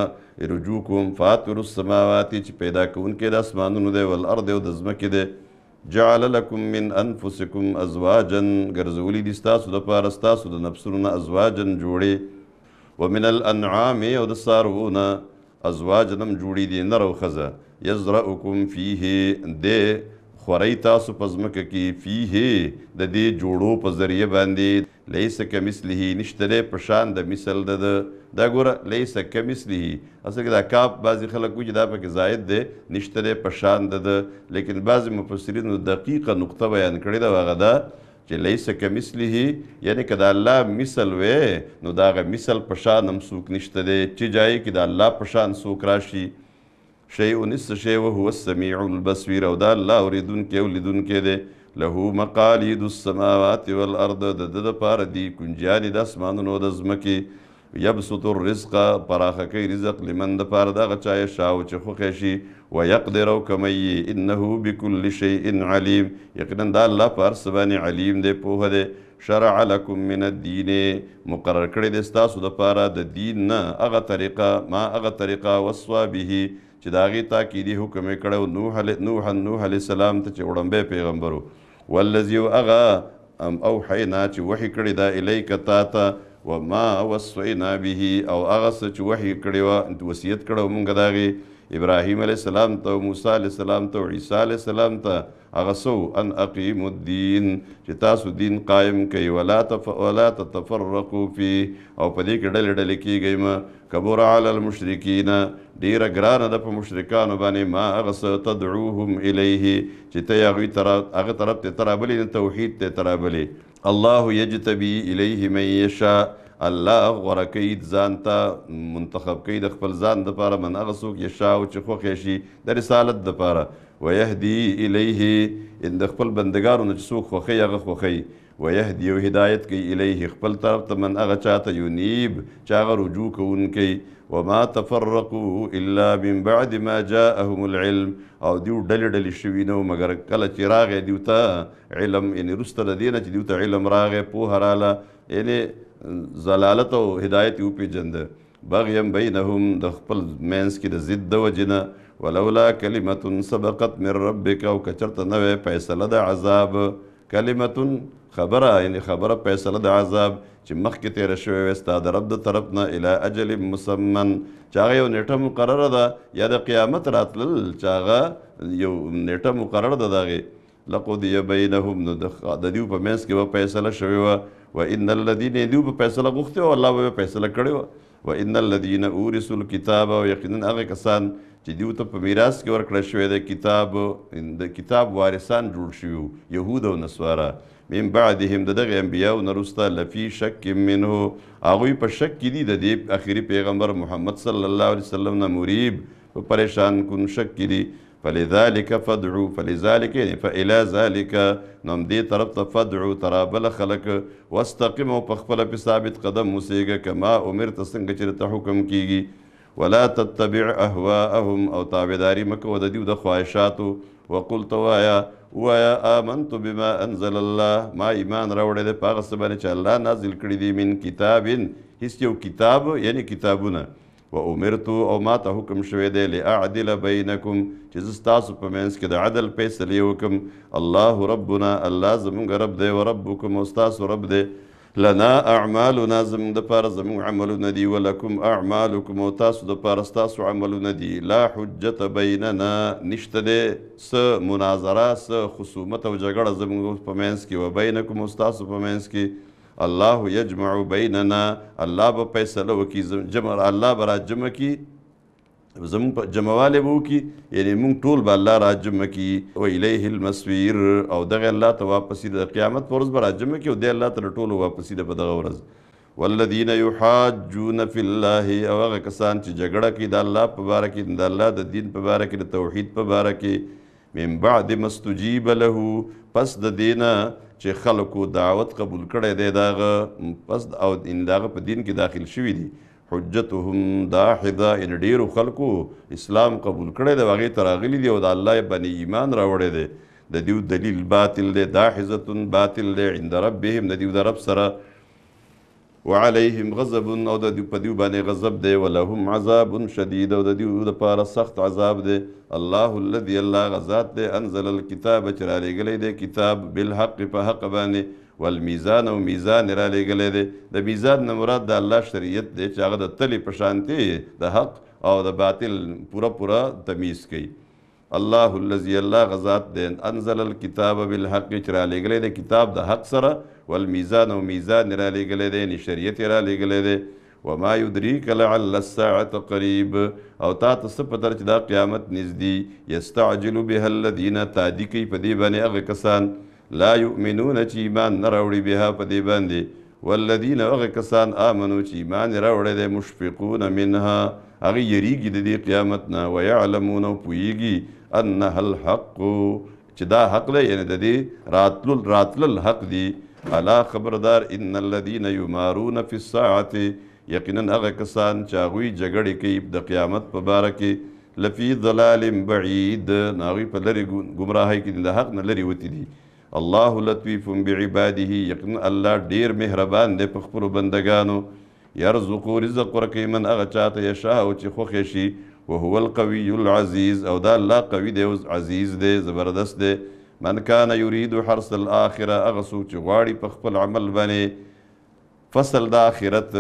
رجوع کوم فاتر السماوات چې پیدا کوونکی د اسمانونو دی ول ارض او د ځمکې دی جعل لكم من انفسكم ازواجا ګرځولی دي ستاسو د پاره ستاسو د نفسونو ازواجا جوړي ومن الانعام او د سارونه ازواج نم جوړي دي نر او خزه یزرعکم فیه ده خوري تاسو پزمک کې فيه د دې جوړو په ذریعہ باندې لیس کمثله نشته پشان د مثل د دا ګوره لیس کمثله اصل کې دا کاپ بعضی خلک وجه دا پکې زائد دی نشته پشان د لیکن بعضی مفسرینو دقیقه نقطه بیان کړې دا هغه دا چې لیس کمثله یعنی کدا الله مثل وې نو دا مثل پشان هم سوک نشته دی چې جای کې دا الله پشان سوک راشي شیء نست شیء وهو السميع البصير او دا الله اوریدونکې او لیدونکې دی له مقالید السماوات والارض د د لپاره دی کنجانی د اسمانونو د ځمکې یبسط الرزق پراخه کوي رزق لمن د پاره دغه چا یې شاو چې خوښ شي ويقدر او کمی انه بكل شيء علیم یقینا دا الله پر سبحانه علیم دی پوه دی شرع لكم من الدين مقرر کړی د تاسو د پاره د دین نه هغه طریقه ما هغه طریقه وصوا به چې دا غي تاکیدی حکم کړو نوح علی نوح نوح علی السلام ته چې وړمبه پیغمبرو والذي اغا ام اوحینا چې وحی کړی دا الیک تا ته وما وصینا به او هغه څه چې وحی کړی و وصیت کړو مونږ داغي ابراهیم علیه السلام ته موسی علیه السلام ته عیسی علیه السلام ته هغه سو ان اقیم الدین چې تاسو دین قائم کوي ولا تف ولا تتفرقوا فی او په دې کې ډلې ډلې کیږئ ما کبر علی المشرکین ډیره ګرانه ده په مشرکانو باندې ما هغه څه تدعوهم الیه چې ته هغوی هغه طرف ته ترابلې توحید ته ترابلې الله یجتبی الیه من یشاء الله غوړه کوي ځان ته منتخب کوي د خپل ځان دپاره من هغه څوک یشاو چې خوښ شي د رسالت دپاره ویهدي الیه د خپل بندګارو نه چې څوک خوښوي هغه خوښوي ویهدي او هدایت کوي الیه خپل طرف ته من هغه چاته یونیب چې هغه رجوع کوونکی وما تفرقوا الا من بعد ما جاءهم العلم او دیو ډلې ډلې شوي نو مګر کله چې راغی دیو ته علم یعنې وروسته د دې نه چې دیو ته علم راغی پوهه راله یعنې زلالت او هدایت یو پیجند بغیم بینهم د خپل مینس کې د ضد د وجنه ولولا کلمه سبقت من ربک او کچرته نوې فیصله د عذاب کلمه خبره یعنی خبره فیصله د عذاب چې مخکې تیر شوی وي ستاسو رب د طرف نه اله اجل مسمن چاغه یو نیټه مقرره ده یا د قیامت راتلل چاغه یو نیټه مقرره ده دغه لقد بینهم نو د دې په مینس کې و فیصله شوی و و ان الذين دې په فیصله غوښته او الله به فیصله کړی و و ان الذين اورثوا الكتاب او یقینا هغه کسان چې دیو ته په میراث کې ورکړل شوی دی کتاب د کتاب وارثان جوړ شوي يهود او نصارا من بعدهم دغه انبیاو نرستا لفی شک منه هغوی په شک کې دي د دې اخري پیغمبر محمد صلی الله علیه وسلم نه مریب په پریشان کن شک کې دي فلذالک فدعو فلذالک یعنی فالی ذالک نو دې طرف ته فدعو ترابل خلق واستقم او پخپل په ثابت قدم اوسېږه کما امرت څنګه چې ته حکم کیږي ولا تتبع اهواءهم او تابعداري مکو د دې د خواهشاتو وقل توایا وایا آمنت بما انزل الله ما ایمان راوړې د پاغه سبانه چې الله نازل کړی دی من کتابین هیڅ یو کتاب یعنی کتابونه و امرتو او ما ته حکم شوی دی لاعدل بینکم چې زه ستاسو په منځ کې د عدل فیصلې وکم الله ربنا الله زموږ رب دی و ربکم او ستاسو رب دی لنا اعمالنا زموږ د پاره زموږ عملونه دي ولکم اعمالکم او تاسو د پاره ستاسو عملونه دي لا حجت بیننا نشته ده س مناظره س خصومت او جګړه زموږ په منځ کې و بینکم او ستاسو په منځ کې الله یجمع بیننا الله به فیصله وکړي جمع الله به راجمع کړي زمون په جمعواله وو کې یعنی مونږ ټول به الله راجمع کړي او الیه المسویر او دغه الله ته واپسی د قیامت پر ورځ به راجمع کړي او د الله ته ټول واپسی د دغه ورځ والذین یحاجون فی الله او هغه کسان چې جګړه کوي د الله په باره کې د الله د دین په باره کې د توحید په باره کې من بعد مستجیب له پس د دینه چې خلکو دعوت قبول کړی دی داغه پس او داغه په دین کې داخل شوي دي حجتهم داحده ان ډیرو خلکو اسلام قبول کړی دی هغې ته راغلي دي او د الله باندې ایمان راوړی دی د دیو دلیل باطل دی داحظتن باطل دی عند ربهم د دیو د رب سره وعليهم غضب او د دې په دې باندې غضب دی ولهم عذاب شدید او د دې لپاره سخت عذاب دی الله الذي الله غزاد دی انزل الكتاب چې را لېږلی دی کتاب بالحق په حق باندې والمیزان او میزان را لېږلی دی د میزان نه مراد د الله شریعت دی چې هغه د تلې په شانتي د حق او د باطل پوره پوره تمیز کوي الله الذي الله غزاد دین انزل الكتاب بالحق چرا لګلې د کتاب د حق سره والميزان او میزان را لګلې د شریعت را لګلې د وما يدريك لعل الساعه قريب او تا ته څه پتر چې دا قیامت نږدې يستعجل بها الذين تاديكي په دې باندې هغه کسان لا يؤمنون چې ایمان نه راوړي بها په دې باندې والذین هغه کسان آمنو چې ایمان راوړی دی مشفقون منها هغه یریږي د دې قیامت نه ویعلمون او پوهیږي انها الحق چې دا حق دی یعنی د دې راتلل راتلل حق دی الا خبردار ان الذين يمارون في الساعه یقینا هغه کسان چې هغوی جګړې کوي د قیامت په باره کې لفی ضلال بعید هغوی په لرې ګمراهۍ کې د حق نه لرې وتي دي الله لطیف بعباده یقینا الله ډیر مهربان دی په خپلو بندګانو یرزقو رزق ورکوي من هغه چاته یشاء او چې خوښې شي وهو القوي العزيز او دا الله قوي دی او عزیز دی زبردست دی من کان یرید حرس الاخره هغه څوک چې غواړي په خپل عمل باندې فصل د آخرت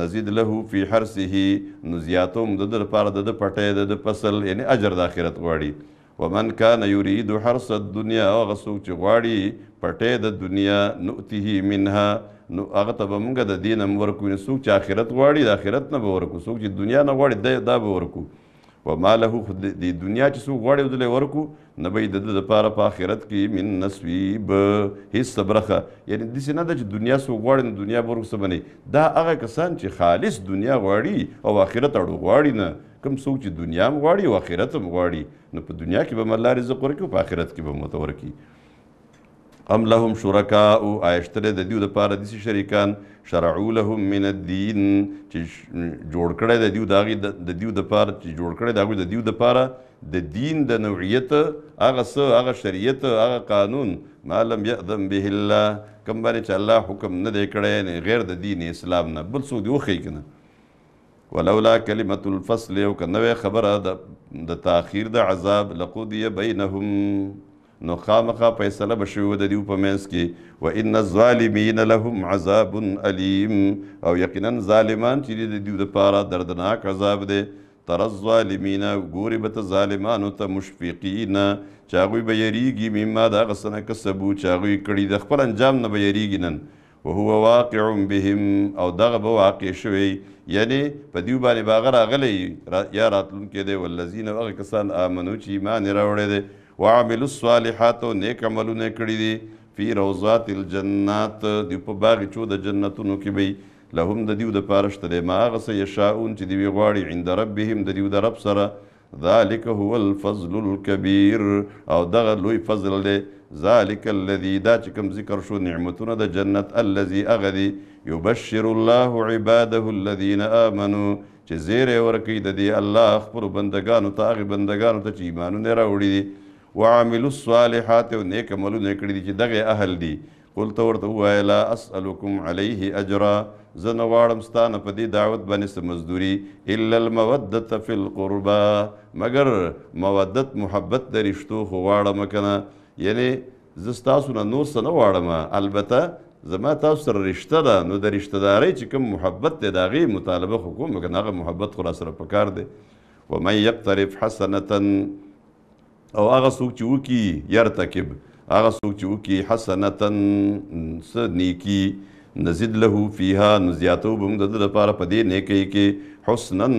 نزيد له فی حرسه نو زیاتوم د در پاره د پټې د فصل یعنی اجر د آخرت غواړي ومن کان یرید حرس الدنیا هغه څوک چې غواړي پټې د دنیا نؤته منها نو هغه ته به مونږ د دین هم ورکو نه څوک چې آخرت غواړي د آخرت نه به ورکو څوک چې دنیا نه غواړي دا به ورکو و ماله خو د دنیا چې څوک غواړي ودلی ورکو نه به یې د ده دپاره په آخرت کې من نصیب هېڅ برخه یعنی داسې نه ده چې دنیا څوک غواړي نو دنیا به ورکو څه دا هغه کسان چې خالص دنیا غواړي او آخرت اړو غواړي نه کم څوک چې دنیا هم غواړي او آخرت هم غواړي نو په دنیا کې به م الله رزق ورکي او په آخرت کې به م ورته ورکي ام لهم شرکاء آیشتره د دیو د پاره د شریکان شرعو لهم من الدین چې جوړ کړي د دیو داغي د دیو د پاره چې جوړ کړي داغي د دیو د پاره د دین د نوعیت هغه څه هغه شریعت هغه قانون ما لم یأذن به الله کوم باندې چې الله حکم نه دی کړی نه غیر د دین اسلام نه بل څوک دی وخی کنه ولولا کلمة الفصل یو کنه خبره د تاخير د عذاب لقضي بینهم نو خامخا فیصله بشوي د دیو په منځ کې و ان الظالمین لهم عذاب الیم او یقینا ظالمان چې د دیو لپاره دردناک عذاب دی تر الظالمین ګوري به ته ظالمانو ته مشفقین چې هغوی به یریږي مما د هغه څه نه کسبو چې هغوی کړي د خپل انجام نه به یریږي نن وهو واقع بهم او دغه به واقع شوی یعنی په دیو باندې به هغه راغلی یا راتلونکی دی والذین هغه کسان آمنو چې ایمان یې راوړی دی وعملوا الصالحات او نیک عملونه کړی دي فی روضات الجنات دی په باغ چو د جنتونو کې به لهم د دیو د پارشت د ما غسه یشاؤون چې دی غواړي عند ربهم د دیو د رب سره ذالک هو الفضل الكبیر او دغه لوی فضل دی ذالک الذی دا چې کوم ذکر شو نعمتونه د جنت الذی اغذی یبشر الله عباده الذین آمنوا چې زیر ورکی د دی الله خپل بندگانو ته هغه بندگانو ته چې ایمانونه راوړي دي وعملوا الصالحات او نیک عملونه کړی دي چې دغه اهل دي قلت ورته وای لا اسالکم علیه اجرا زه نه غواړم ستا نه په دې دعوت باندې څه مزدوري الا المودة فی القربا مگر مودت محبت د رشتو خو غواړم کنه یعنی زه ستاسو نه نور څه نه غواړم البته زما تاسو سره رشته ده نو د رشته دارۍ چې کوم محبت دی د هغې مطالبه خو کوم که نه هغه محبت خو را سره پکار دی ومن یقترف حسنة او هغه څوک چې وکي يرتکب هغه څوک چې وکي حسنتن سنیکی نزيد له فيها نزياتو بم د لپاره پدې نه کوي کې حسنن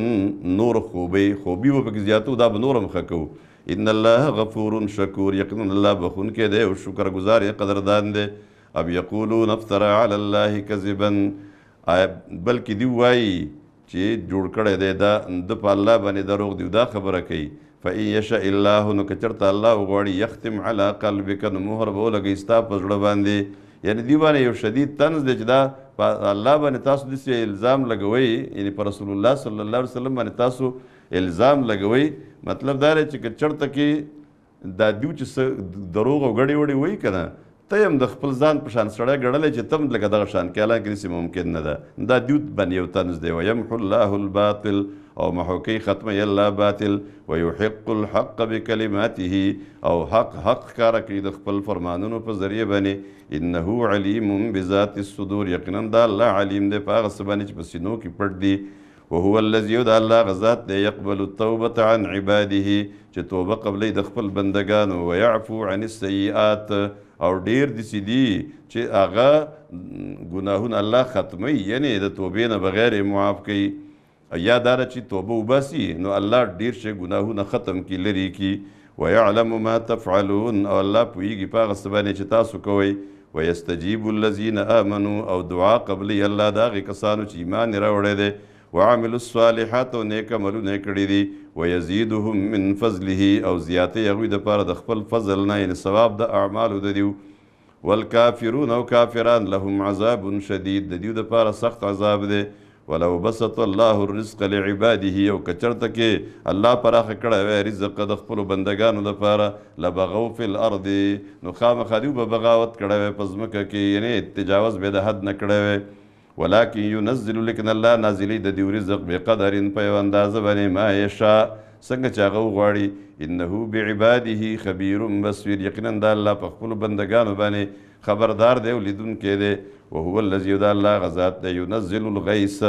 نور خوبي خوبي و پکې زیاتو دا به نورم خکو ان الله غفور شکور یقینا الله بخون کې دی او شکر گزار قدردان دی اب یقولون افترا علی الله کذبا بلکې دی وایي چې جوړ کړی دی دا د په الله باندې دروغ دی دا خبره کوي فإن يشاء الله نو کچرته الله وغواړي یختم علی قلبک نو مهر به ولګي ستا په زړه باندې یعنی دی باندې یو شدید طنز دی چې دا الله باندې تاسو داسې الزام لګوي یعنی پر رسول الله صلی الله علیه وسلم باندې تاسو الزام لګوي مطلب دا دی چې کچرته کې دا دیو چې دروغ او غړي وړي وای کنه ته هم د خپل ځان په شان سړی ګړلې چې تم لکه دغه شان کې الله کې ممکن نه ده دا دیوت باندې یو طنز دی ويمحو الله الباطل او محوکی ختم الله باطل و یحق الحق بکلماته او حق حق کار کړی د خپل فرمانونو په ذریعہ باندې انه علیم بذات الصدور یقینا دا الله علیم دی په هغه څه باندې چې په سینو کې پټ دی وهو الذي يدعى الله غزات دي يقبل التوبة عن عباده چې توبه قبلې د خپل بندگانو ويعفو عن السيئات او ډیر دي سي دي چې هغه ګناهونه الله ختمي یعنی د توبې نه بغیر معاف کوي یا دا چې توبه وباسي نو الله ډیر شي ګناهونه ختم کی لري کی ويعلم ما تفعلون او الله پویږي پاغه سبانه چې تاسو کوئ ويستجيب الذين امنوا او دعا قبل الله دا غي کسانو چې ایمان راوړی دي وعمل الصالحات او نیک عملونه کړی دي ويزيدهم من فضله او زیاته یغوی د پاره د خپل فضل نه ان ثواب د اعمالو د دیو والکافرون او کافران لهم عذاب شدید د دیو د پاره سخت عذاب دی دي ولو بسط الله الرزق لعباده او کچرته کې الله پراخه کړه وې رزق د خپل بندگانو لپاره لبغو فی الارض نو خامخا دی په بغاوت کړه وې پزمکه کې یعنی تجاوز به د حد نه کړه وې ولکن ينزل لكن الله نازلی د دی رزق به قدر په اندازه باندې ما یشا څنګه چې هغه وغواړي انه بعباده خبیر بصیر یقینا د الله په خپل بندگانو باندې خبردار دی او لیدونکی دی وهو الذي يدع الله غزات دی ينزل الغيث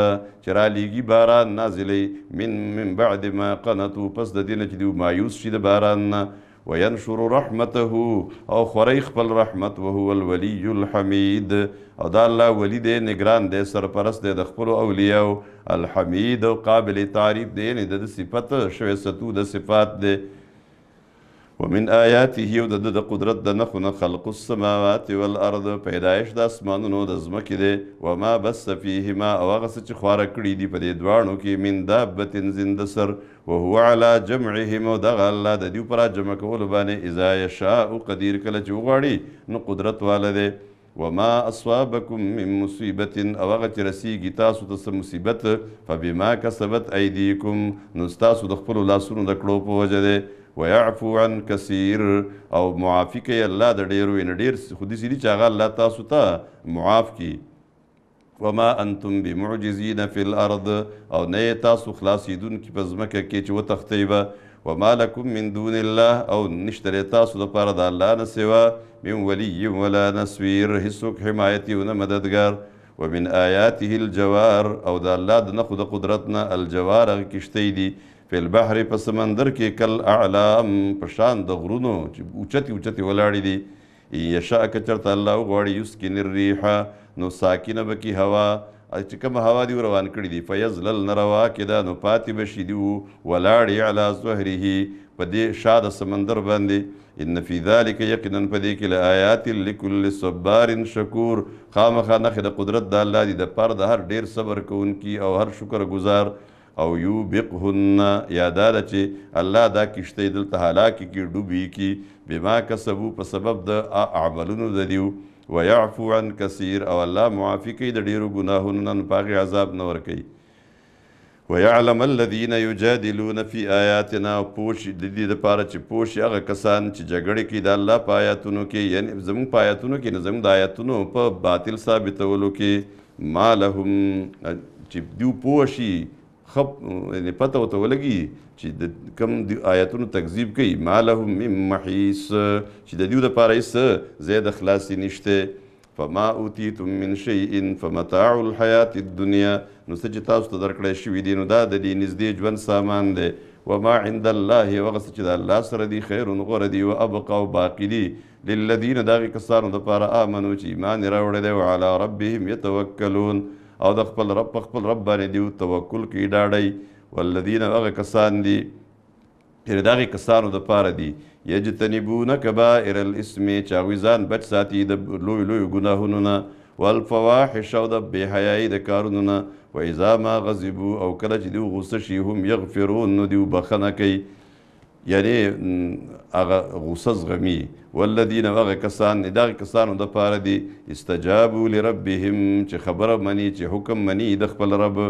چرا لیږي باران نازلی من من بعد ما قنطوا پس د دینه چې دی مایوس شي د باران نه وینشر رحمته او خوري خپل رحمت وهو الولي الحمید او دا الله ولی دی نگران دی سرپرست دی د خپل اولیاء الحمید او قابل تعریف دی یعنی د صفت شوی ستو د صفات دی ومن آیاته او د د قدرت د نخونه خلق السماوات والارض پیدایش د اسمانونو د ځمکې دی وما بس فیهما او هغه څه چې خواره کړي دي په دې دواړو کې من دابة زنده سر وهو على جمعهم او دغه الله د دوی پر جمع کولو باندې اذا یشاء قدیر کله چې وغواړي نو قدرت واله دی وما اصابکم من مصیبت او هغه چې رسیږي تاسو ته څه مصیبت فبما کسبت ایدیکم نو ستاسو د خپلو لاسونو د کړو په وجه دی ويعفو عن كثير او معافي کوي الله د ډیرو ان ډیر خودي سړي چې هغه الله تاسو ته معاف کی وما انتم بمعجزين في الارض او نه تاسو خلاصیدون کی په ځمکه کې چې وتختې به وما لكم من دون الله او نشتره تاسو د پاره د الله نه سوا من ولي ولا نسوير هیڅوک حمایتي او نه مددگار ومن آیاته الجوار او د الله د نه خود قدرتنا الجوار کشته دي په البحر په سمندر کې کل اعلام پشان د غرونو چې اوچتي اوچتي ولاړې دي یشاء کچرته الله غواړي یسکن الریح نو ساکینه به کی هوا چې کوم هوا دی روان کړی دی فیزلل نروا کدا نو پاتې بشي دی ولاړې علی ظهره په دې شاد سمندر باندې ان فی ذلک یقینا په دې کې لآیات لکل صبار شکور خامخا نخ د قدرت د الله دی د پر د هر ډیر صبر کوونکی او هر شکر گزار او یو بقهن یادار چې الله دا کشته دلته هلاکی کی ډوبی کی بما کسبو په سبب د اعمالونو د دیو ويعفو عن كثير او الله معافی کوي د ډیرو ګناهونو نن پاغي عذاب نه ور کوي ويعلم الذين يجادلون في آياتنا پوش د دې لپاره چې پوش هغه کسان چې جګړه کوي د الله په آیاتونو کې یعنی زموږ په آیاتونو کې نظم د آیاتونو په باطل ثابتولو کې ما لهم چې دیو پوشي خب یعنی پته ورته ولګي چې د کم آیاتونو تکذیب کوي ما لهم من محیص چې د دوی دپاره هېڅ ځای د خلاصي نشته فما اوتیتم من شیء فمتاع الحیات الدنیا نو څه چې تاسو ته درکړی شوي دي نو دا د دې نږدې ژوند سامان دی وما عند الله هغه څه چې د الله سره دی خیر غوره دی او ابقا او باقي دی للذین د هغې کسانو دپاره آمنو چې ایمان یې راوړی دی وعلی ربهم یتوکلون او د خپل رب خپل رب باندې دی توکل کې ډاډی والذین هغه کسان دي چې دغه کسانو د پاره دي یجتنبون کبائر الاسم چاوی ځان بچ ساتي د لوی لوی ګناهونو نه والفواحش او د بے حیاي د کارونو نه و اذا ما غضبوا او کله چې دوی غصه شي هم یغفرون نو دوی بخنه کوي یعنی هغه غوسه زغمي والذین هغه کسان دا کسانو د پاره دي استجابوا لربهم چې خبره مني چې حکم مني د خپل رب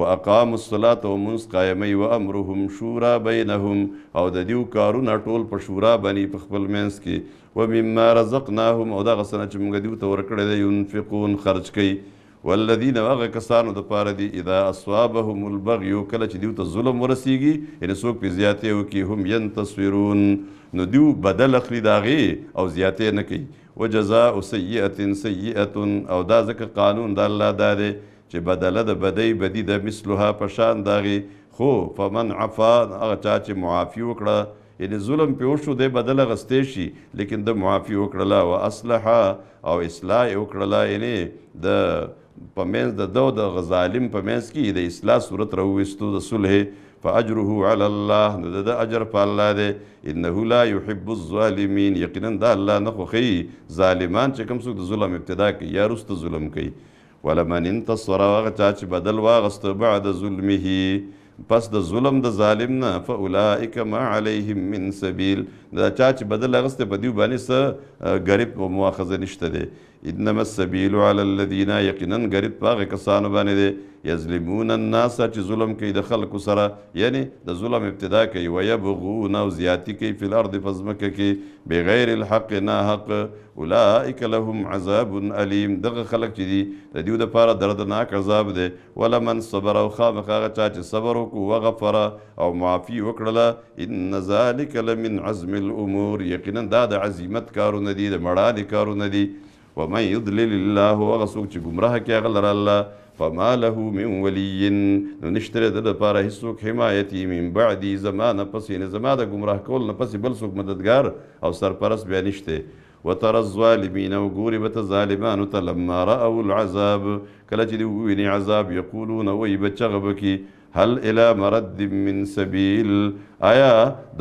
واقاموا الصلاه ومنس قائمي وامرهم شورى بينهم او د دیو کارونه ټول په شورا باندې په خپل منس کې ومما رزقناهم او دا غسنه چې موږ دیو ته ورکړې ده ينفقون خرج کوي والذین هغه کسانو د پاره دي اذا اصابهم البغي کله چې دیو ته ظلم ورسیږي یعنی څوک په زیاتې وکي هم ينتصرون نو دیو بدل اخلي داغي او زیاتې نه کوي وجزاء سیئه سیئه او دا ځکه قانون د الله دا دی چې بدله د بدی بدی د مثلها په شان داغي خو فمن عفا هغه چا چې معافي وکړه یعنی ظلم پیو شو دی بدله غستې شي لیکن د معافي وکړله او اصلحه او اصلاح وکړله یعنی د په منځ د دو د ظالم په منځ کې د اصلاح صورت راوویستو د صلح فاجره على الله د د اجر په الله دی انه لا يحب الظالمين یقینا دا الله نه خوښي ظالمان چې کوم څوک د ظلم ابتدا کوي یا وروسته ظلم کوي ولمن انتصر هغه چا چې بدل واغسته بعد ظلمه پس د ظلم د ظالم نه فاولائک ما علیهم من سبیل دا چا چې بدل اغسته په دیو باندې سه غریب او مؤاخذه نشته دی انما السبيل على الذين يقينا غریب باغ کسانو باندې دي یظلمون الناس چې ظلم کوي د خلکو سره یعنی د ظلم ابتدا کوي ويبغون او زیاتی کوي په الارض فزمکه کې بغیر الحق نه حق اولئک لهم عذاب الیم دغه خلک چې دي د دیو د پاره دردناک عذاب دی ولمن صبر او خامخاغه چا چې صبر وکړو وغفر او معافی وکړله ان ذلک لمن عزم الامور یقینا دا د عزمت کارونه دي د مړانې کارونه دي و من یضلل الله هغه څوک چې ګمراه کړي هغه لره الله فما له من ولی نو نشتره د لپاره هیڅوک حمایتي من بعدي زمانه پسې نه زما د ګمراه کول نه پسې بل څوک مددگار او سرپرست بیا نشته وترى الظالمين وګوري به ته ظالمانو ته لما رأوا العذاب کله چې دوی وویني عذاب یقولون وایي به چغه به کې هل الی مرد من سبیل آیا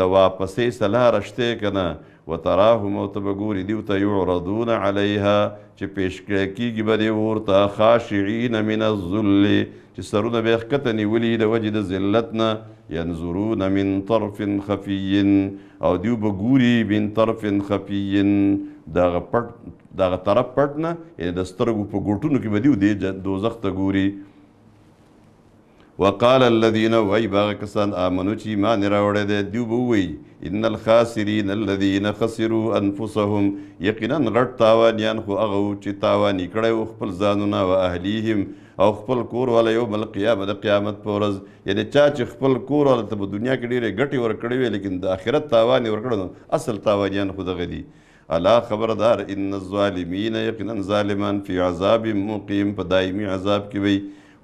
د واپسې سلاره شته که نه وتراهم او تبګوري دیو ته یعرضون علیها چې پیش کېږي به دی ورته خاشعين من الذل چې سرونه به خکته نیولي د وجه د ذلتنا ينظرون من طرف خفي او دیو بګوري من طرف خفي دا پټ دا طرف پټ نه یعنی د سترګو په ګوټونو کې به دیو دی دوزخ ته ګوري وقال الذين وای باغ کسان امنو چې ایمان راوړی دی دوی به ووایي ان الخاسرین الذین خسروا انفسهم یقینا غټ تاوانیان خو هغه وو چې تاواني کړی و خپل ځانونه و اهلیهم او خپل کور والا یوم القیامه د قیامت په ورځ یعنی چا چې خپل کور والا ته په دنیا کې ډېرې ګټې ورکړې وې لیکن د آخرت تاوان یې ورکړی اصل تاوانیان خو دغه دي الا خبردار ان الظالمین یقینا ظالمان فی عذاب مقیم په دایمي عذاب کې وي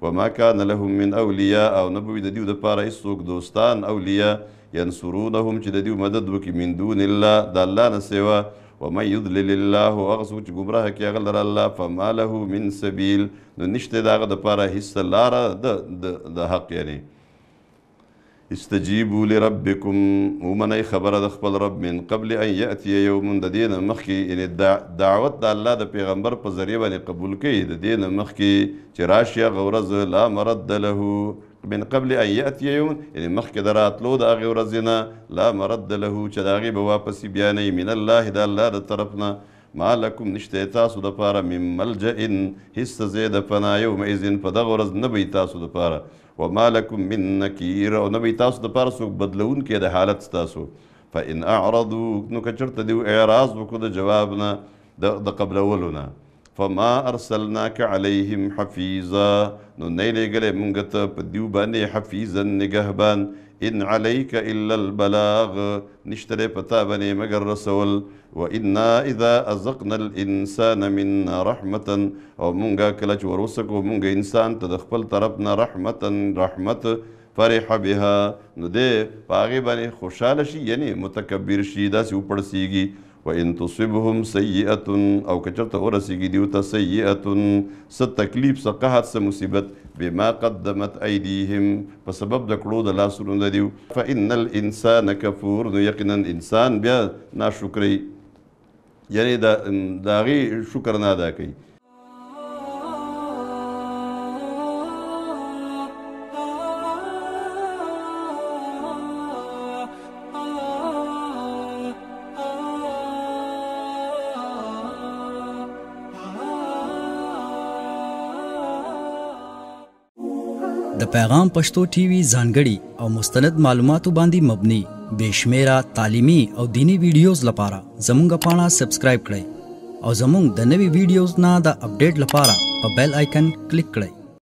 وما كان لهم من اولیاء او نبوي د دیو د پاره هیڅوک دوستان اولیاء ینصرونهم چې د دیو مدد وکړي من دون الله د الله نه سوا ومن يضلل الله هغه څوک چې ګمراه کړي هغه لره الله فما له من سبیل نو نشته د هغه د پاره هیڅ لاره د د حق یعنی استجیبوا لربکم ومنی خبره د خپل رب من قبل ان یاتی یوم د دین مخکې ان دعوت د الله د پیغمبر په ذریعه باندې قبول کړي د دین مخکې چې راشي غورز لا مرد له من قبل ان یاتی یوم یعنی مخکې د راتلو د هغې ورځې نه لا مرد له چې د هغې به واپسې بیا نه من الله د الله د طرف نه ما لکم نشته تاسو د پاره من ملجئ هیڅ څه د پناه یوم اذن په دغه ورځ نه به تاسو د پاره وما لکم من نکیر او نبی تاسو د پاره څوک بدلون کې د حالت تاسو فان اعرضوا نو کچرته دی اعراض وکړو د جواب نه د قبلولونه فما ارسلناک علیهم حفیظا نو نه لګلې مونږ ته په دیو باندې حفیظا نگهبان ان عليك الا البلاغ نشتره پتا باندې مگر رسول و انا اذا ازقنا الانسان منا رحمه او مونږه کله چې ورسکو مونږه انسان ته د خپل طرف نه رحمتا رحمت فرح بها نو دې پاغه باندې خوشاله شي یعنی متکبر شي داسې وپړسیږي وان تصبهم سيئه او کچرته ورسیږي دیو ته سيئه ست تکلیف څه قحط څه مصیبت بما قدمت ايديهم په سبب د کړو د لاسونو د دیو فان الانسان کفور نو یقینا انسان بیا ناشکری یعنی دا داغي شکر نه ادا کوي پیغام پښتو ټي وي ځانګړي او مستند معلوماتو باندې مبني بشمیره تعلیمی او دینی ویډیوز لپاره زموږ پاڼه سبسکرایب کړئ او زموږ د نوي ویډیوز نه د اپډیټ لپاره په بیل آیکن کلیک کړئ